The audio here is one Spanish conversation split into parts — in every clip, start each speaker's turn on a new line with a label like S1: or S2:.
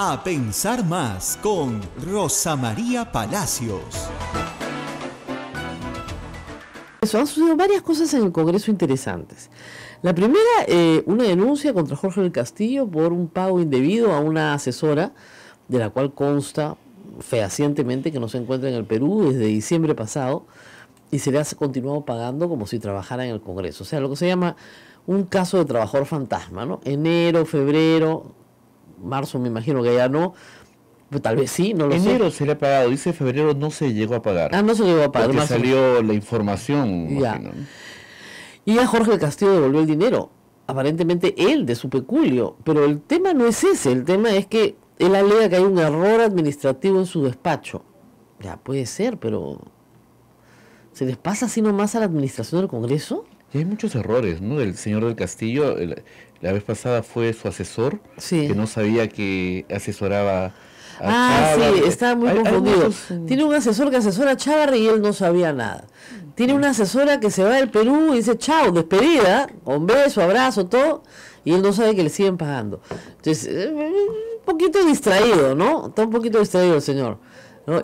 S1: A pensar más con Rosa María Palacios. Eso, han sucedido varias cosas en el Congreso interesantes. La primera, eh, una denuncia contra Jorge del Castillo por un pago indebido a una asesora, de la cual consta fehacientemente que no se encuentra en el Perú desde diciembre pasado y se le ha continuado pagando como si trabajara en el Congreso. O sea, lo que se llama un caso de trabajador fantasma, ¿no? Enero, febrero, marzo me imagino que ya no, pues, tal vez sí, no lo Enero sé. se le ha pagado, dice febrero no se llegó a pagar. Ah, no se llegó a pagar. Porque salió la información. Ya. Y ya Jorge Castillo devolvió el dinero, aparentemente él de su peculio, pero el tema no es ese, el tema es que él alega que hay un error administrativo en su despacho. Ya puede ser, pero ¿se les pasa así nomás a la administración del Congreso? Y hay muchos errores, ¿no? El señor del Castillo, la vez pasada fue su asesor, que no sabía que asesoraba a Ah, sí, estaba muy confundido. Tiene un asesor que asesora a Chávar y él no sabía nada. Tiene una asesora que se va del Perú y dice, chao, despedida, un beso, abrazo, todo, y él no sabe que le siguen pagando. Entonces, eh, un poquito distraído, ¿no? Está un poquito distraído el señor.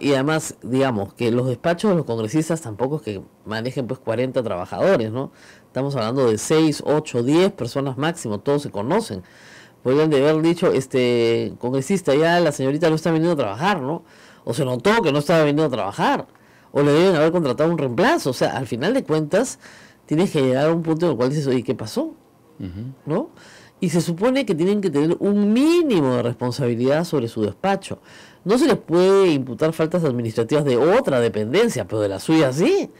S1: Y además, digamos, que los despachos de los congresistas tampoco es que manejen pues 40 trabajadores, ¿no? Estamos hablando de 6, 8, 10 personas máximo, todos se conocen. Podrían de haber dicho, este, congresista, ya la señorita no está viniendo a trabajar, ¿no? O se notó que no estaba viniendo a trabajar, o le deben haber contratado un reemplazo. O sea, al final de cuentas, tienes que llegar a un punto en el cual dices, oye, ¿qué pasó? ¿no? Y se supone que tienen que tener un mínimo de responsabilidad sobre su despacho. No se les puede imputar faltas administrativas de otra dependencia, pero de la suya sí.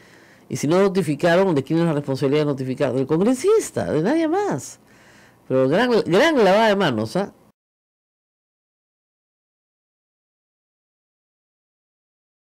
S1: Y si no notificaron, ¿de quién es la responsabilidad de notificar? Del congresista, de nadie más. Pero gran, gran lavada de manos, ¿ah?